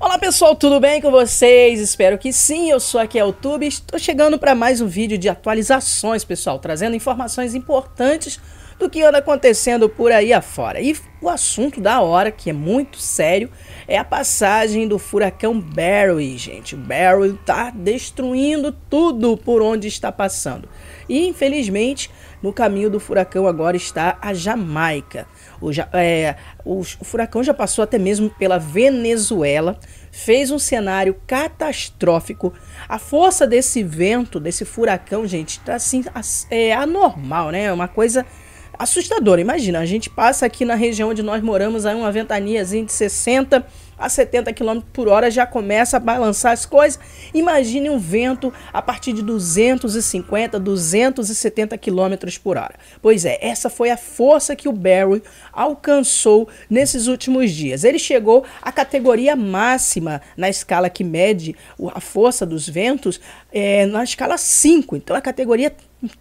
Olá pessoal, tudo bem com vocês? Espero que sim, eu sou aqui é o Tube estou chegando para mais um vídeo de atualizações, pessoal, trazendo informações importantes do que anda acontecendo por aí afora. E o assunto da hora, que é muito sério, é a passagem do furacão Barry, gente. O Barry tá destruindo tudo por onde está passando. E infelizmente, no caminho do furacão agora está a Jamaica. O, ja é, o, o furacão já passou até mesmo pela Venezuela, fez um cenário catastrófico. A força desse vento, desse furacão, gente, tá assim é anormal, né? É uma coisa assustadora. Imagina, a gente passa aqui na região onde nós moramos, aí uma ventaniazinha de 60 a 70 km por hora já começa a balançar as coisas. Imagine um vento a partir de 250, 270 km por hora. Pois é, essa foi a força que o Barry alcançou nesses últimos dias. Ele chegou à categoria máxima na escala que mede a força dos ventos é, na escala 5. Então a categoria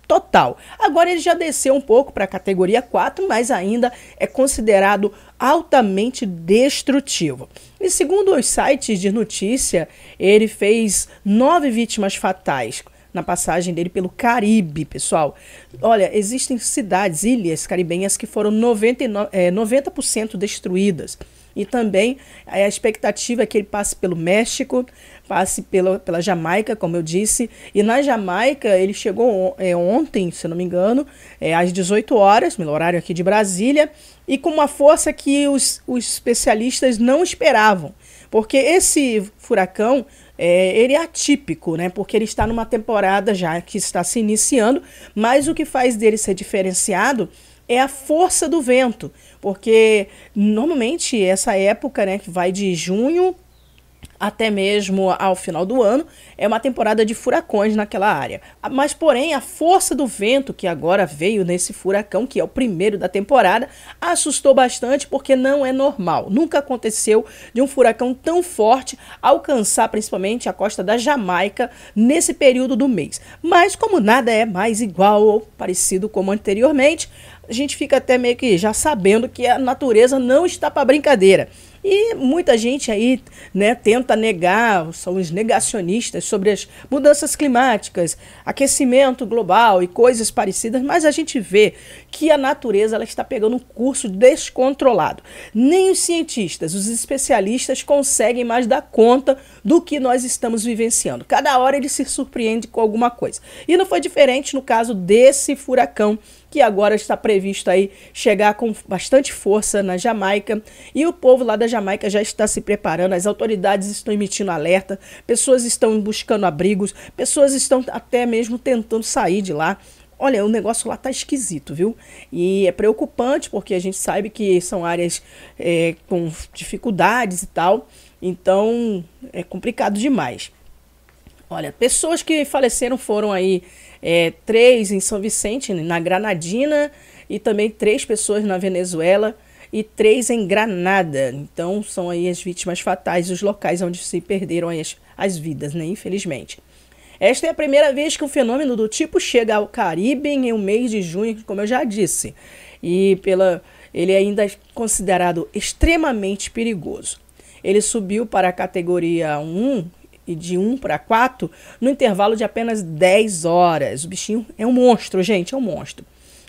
total. Agora ele já desceu um pouco para a categoria 4, mas ainda é considerado altamente destrutivo. E segundo os sites de notícia, ele fez nove vítimas fatais na passagem dele pelo Caribe, pessoal. Olha, existem cidades, ilhas caribenhas que foram 99, é, 90% destruídas. E também eh, a expectativa é que ele passe pelo México, passe pela, pela Jamaica, como eu disse. E na Jamaica, ele chegou é, ontem, se não me engano, é, às 18 horas, no horário aqui de Brasília, e com uma força que os, os especialistas não esperavam. Porque esse furacão é, ele é atípico, né? Porque ele está numa temporada já que está se iniciando, mas o que faz dele ser diferenciado é a força do vento, porque normalmente essa época, né, que vai de junho até mesmo ao final do ano, é uma temporada de furacões naquela área. Mas, porém, a força do vento que agora veio nesse furacão, que é o primeiro da temporada, assustou bastante porque não é normal. Nunca aconteceu de um furacão tão forte alcançar principalmente a costa da Jamaica nesse período do mês. Mas, como nada é mais igual ou parecido como anteriormente, a gente fica até meio que já sabendo que a natureza não está para brincadeira. E muita gente aí né, tenta negar, são os negacionistas sobre as mudanças climáticas, aquecimento global e coisas parecidas, mas a gente vê que a natureza ela está pegando um curso descontrolado. Nem os cientistas, os especialistas conseguem mais dar conta do que nós estamos vivenciando. Cada hora ele se surpreende com alguma coisa. E não foi diferente no caso desse furacão que agora está previsto aí chegar com bastante força na Jamaica. E o povo lá da Jamaica já está se preparando, as autoridades estão emitindo alerta, pessoas estão buscando abrigos, pessoas estão até mesmo tentando sair de lá. Olha, o negócio lá tá esquisito, viu? E é preocupante porque a gente sabe que são áreas é, com dificuldades e tal, então é complicado demais. Olha, pessoas que faleceram foram aí é, três em São Vicente, na Granadina, e também três pessoas na Venezuela e três em Granada. Então são aí as vítimas fatais, os locais onde se perderam as, as vidas, né? Infelizmente. Esta é a primeira vez que um fenômeno do tipo chega ao Caribe em um mês de junho, como eu já disse. E pela, ele ainda é considerado extremamente perigoso. Ele subiu para a categoria 1 e de 1 para 4 no intervalo de apenas 10 horas. O bichinho é um monstro, gente, é um monstro.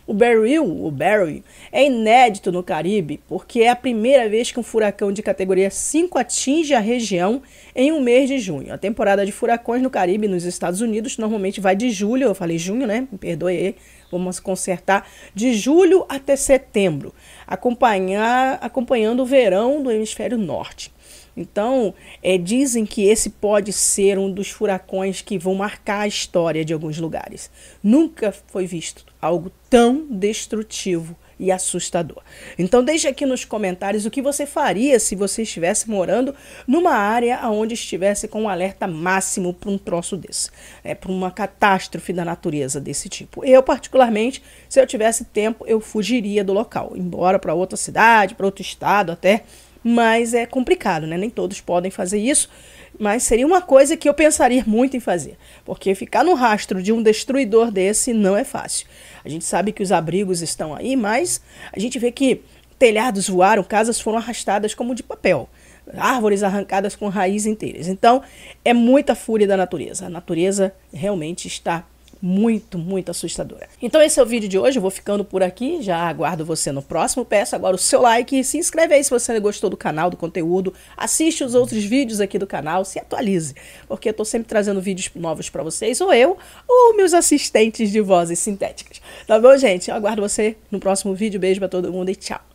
O Beryl, o Beryl, é inédito no Caribe porque é a primeira vez que um furacão de categoria 5 atinge a região em um mês de junho. A temporada de furacões no Caribe, nos Estados Unidos, normalmente vai de julho, eu falei junho, né? Me perdoe aí, vamos consertar, de julho até setembro, acompanhar, acompanhando o verão do hemisfério norte. Então, é, dizem que esse pode ser um dos furacões que vão marcar a história de alguns lugares. Nunca foi visto algo tão destrutivo e assustador. Então deixe aqui nos comentários o que você faria se você estivesse morando numa área onde estivesse com um alerta máximo para um troço desse, né, para uma catástrofe da natureza desse tipo. Eu particularmente, se eu tivesse tempo, eu fugiria do local, embora para outra cidade, para outro estado até mas é complicado, né? Nem todos podem fazer isso, mas seria uma coisa que eu pensaria muito em fazer, porque ficar no rastro de um destruidor desse não é fácil. A gente sabe que os abrigos estão aí, mas a gente vê que telhados voaram, casas foram arrastadas como de papel, árvores arrancadas com raiz inteiras. Então, é muita fúria da natureza. A natureza realmente está muito, muito assustadora. Então esse é o vídeo de hoje, eu vou ficando por aqui, já aguardo você no próximo, peço agora o seu like, se inscreve aí se você gostou do canal, do conteúdo, assiste os outros vídeos aqui do canal, se atualize, porque eu tô sempre trazendo vídeos novos para vocês, ou eu, ou meus assistentes de vozes sintéticas. Tá bom, gente? Eu aguardo você no próximo vídeo, beijo para todo mundo e tchau!